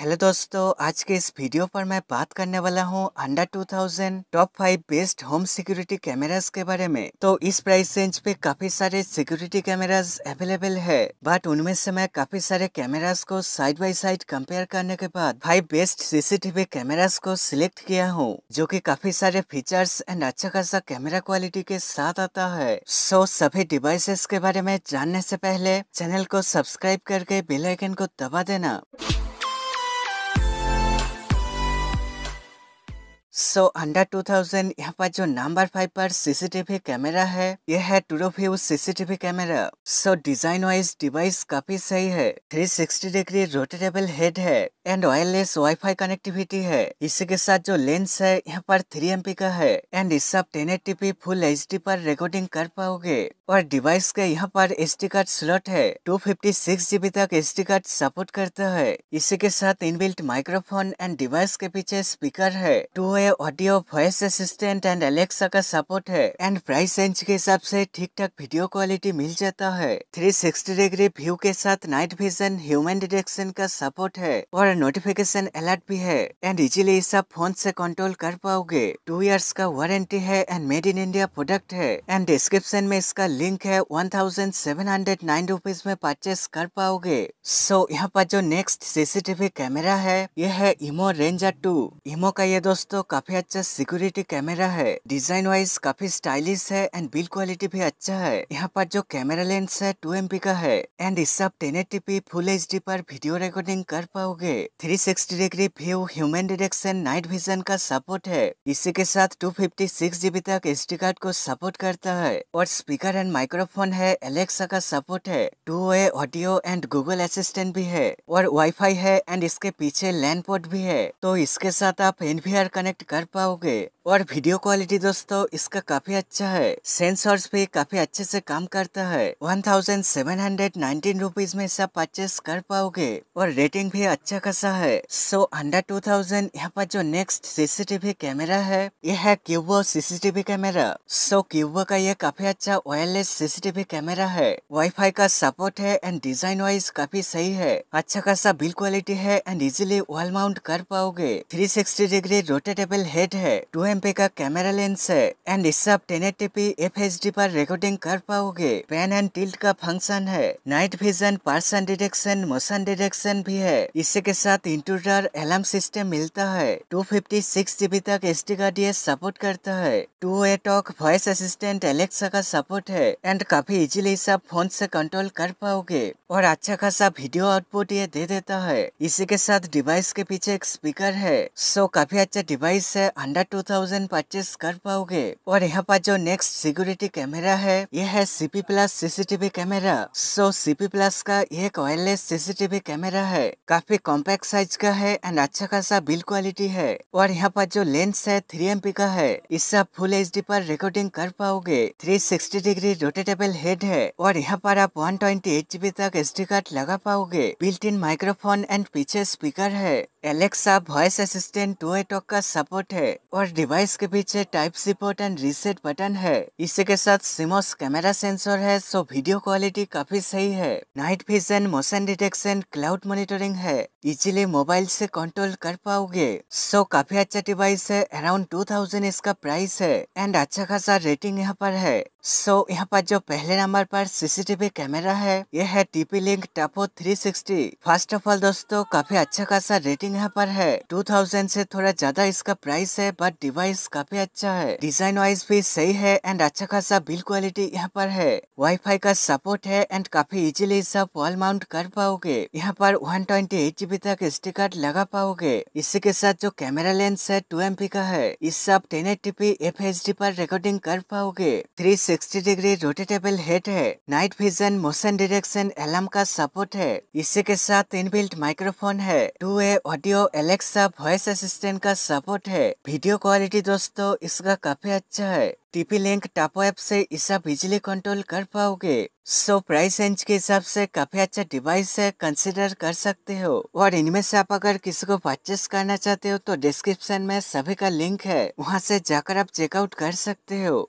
hello दोस्तों आज के इस वीडियो पर मैं बात करने वाला हूं under 2000 top five best home security cameras के बारे में तो इस प्राइस रेंज पे काफी सारे सिक्योरिटी कैमरास अवेलेबल है बट उनमें से मैं काफी सारे कैमरास को साइड बाय साइड कंपेयर करने के बाद फाइव बेस्ट सीसीटीवी कैमरास को सिलेक्ट किया हूँ जो की काफी सारे फीचर्स एंड अच्छा खासा कैमरा क्वालिटी के साथ आता है सो so, सभी डिवाइसेस के बारे में जानने से पहले चैनल को सब्सक्राइब करके बेलाइकन को दबा देना सो अंडर 2000 यहाँ पर जो नंबर फाइव पर सीसीटीवी कैमरा है यह है टूरो CCTV camera so design wise device काफी सही है 360 डिग्री रोटेटेबल हेड है एंड वायरलेस वाईफाई कनेक्टिविटी है इसी के साथ जो लेंस है यहाँ पर थ्री एम का है एंड इस सब ten eighty P full H D पर रिकॉर्डिंग कर पाओगे और डिवाइस के यहाँ पर एस डी कार्ड स्लॉट है टू फिफ्टी सिक्स जीबी तक एस डी कार्ड सपोर्ट करता है इसी के साथ इनबिल्ट माइक्रोफोन एंड डिवाइस के पीछे स्पीकर है two audio voice assistant and Alexa का सपोर्ट है एंड प्राइस रेंज के हिसाब से ठीक ठाक वीडियो क्वालिटी मिल जाता है 360 डिग्री व्यू के साथ नाइट विजन ह्यूमन डिटेक्शन का सपोर्ट है और नोटिफिकेशन अलर्ट भी है एंड इजिली इस फोन से कंट्रोल कर पाओगे टू इयर्स का वारंटी है and made in India product है एंड डिस्क्रिप्शन में इसका लिंक है one thousand seven hundred nine rupees में परचेस कर पाओगे सो so, यहाँ पर जो नेक्स्ट सीसीटीवी कैमरा है ये है इमो रेंजर टू इमो का ये दोस्तों काफी अच्छा सिक्योरिटी कैमरा है डिजाइन वाइज काफी स्टाइलिश है एंड बिल्ड क्वालिटी भी अच्छा है यहाँ पर जो कैमरा लेंस है टू एम का है एंड इससे आप ten eighty P full H D पर वीडियो रिकॉर्डिंग कर पाओगे 360 degree view human direction night vision का सपोर्ट है इसी के साथ सिक्स जीबी तक एस कार्ड को सपोर्ट करता है और स्पीकर एंड माइक्रोफोन है एलेक्सा का सपोर्ट है two way audio and Google assistant भी है और वाईफाई है एंड इसके पीछे लैंड पोर्ट भी है तो इसके साथ आप आर कनेक्ट कनेक्ट कर पाओगे और वीडियो क्वालिटी दोस्तों इसका काफी अच्छा है सेंसर्स भी काफी अच्छे से काम करता है one thousand seven hundred nineteen rupees में सब परचेस कर पाओगे और रेटिंग भी अच्छा खासा है सो अंडर टू थाउजेंड यहाँ पर जो नेक्स्ट सीसीटीवी कैमरा है यह है क्यूबो सीसीटीवी कैमरा सो क्यूबो का यह काफी अच्छा वायरलेस सीसीटीवी कैमरा है वाईफाई का सपोर्ट है एंड डिजाइन वाइज काफी सही है अच्छा खासा बिल क्वालिटी है एंड इजिली वॉल माउंट कर पाओगे sixty degree rotatable portable head है टू एम का कैमरा लेंस है एंड इससे आप टेन एफ पर रिकॉर्डिंग कर पाओगे पैन एंड टिल्ट का फंक्शन है night vision person detection motion detection भी है इसी के साथ इंटूडर अलार्म सिस्टम मिलता है टू फिफ्टी सिक्स जीबी तक एस डी का डी सपोर्ट करता है two a talk voice assistant Alexa का सपोर्ट है एंड काफी इजीली इसे आप फोन से कंट्रोल कर पाओगे और अच्छा खासा वीडियो आउटपुट ये दे देता है इसी के साथ डिवाइस के पीछे एक स्पीकर है सो काफी अच्छा डिवाइस प्राइस से अंडर टू थाउजेंड परचेज कर पाओगे और यहाँ पर जो नेक्स्ट सिक्योरिटी कैमरा है ये है CP plus CCTV camera so CP plus का एक वायरलेस सीसीटीवी कैमरा है काफी कॉम्पैक्ट साइज का है एंड अच्छा खासा बिल्ड क्वालिटी है और यहाँ पर जो लेंस है थ्री एम का है इससे आप फुल एच डी पर रिकॉर्डिंग कर पाओगे three sixty degree rotatable head है और यहाँ पर आप वन ट्वेंटी एट जीबी तक एस डी कार्ड लगा पाओगे बिल्ट इन माइक्रोफोन एंड पीछे स्पीकर है Alexa voice assistant two a talk का सब सपोर्ट है और डिवाइस के पीछे type C port and reset button है इसी के साथ सिमोस कैमरा सेंसर है सो वीडियो क्वालिटी काफी सही है night vision motion detection cloud monitoring है इजीली मोबाइल से कंट्रोल कर पाओगे सो काफी अच्छा डिवाइस है अराउंड टू थाउजेंड इसका प्राइस है एंड अच्छा खासा रेटिंग यहाँ पर है सो so, यहाँ पर जो पहले नंबर पर सीसीटीवी कैमरा है ये है TP link Tapo 360 first of all दोस्तों काफी अच्छा खासा रेटिंग यहाँ पर है 2000 से थोड़ा ज्यादा इसका प्राइस है बट डिवाइस काफी अच्छा है डिजाइन वाइज भी सही है एंड अच्छा खासा बिल क्वालिटी यहाँ पर है वाईफाई का सपोर्ट है एंड काफी इजिली सब वॉल माउंट कर पाओगे यहाँ पर वन ट्वेंटी तक स्टिकर लगा पाओगे इसी के साथ जो कैमरा लेंस है टू का है इस सब टेन एट्टी पर रिकॉर्डिंग कर पाओगे थ्री 360 डिग्री रोटेटेबल हेड है night vision motion direction alarm का सपोर्ट है इसी के साथ इनबिल्ट माइक्रोफोन है two a audio Alexa voice assistant का सपोर्ट है वीडियो क्वालिटी दोस्तों इसका काफी अच्छा है टीपी लिंक टापो ऐप से इसका बिजली कंट्रोल कर पाओगे सो प्राइस रेंज के हिसाब से काफी अच्छा डिवाइस है कंसिडर कर सकते हो और इनमें से आप अगर किसी को परचेस करना चाहते हो तो डिस्क्रिप्शन में सभी का लिंक है वहाँ से जाकर आप चेकआउट कर सकते हो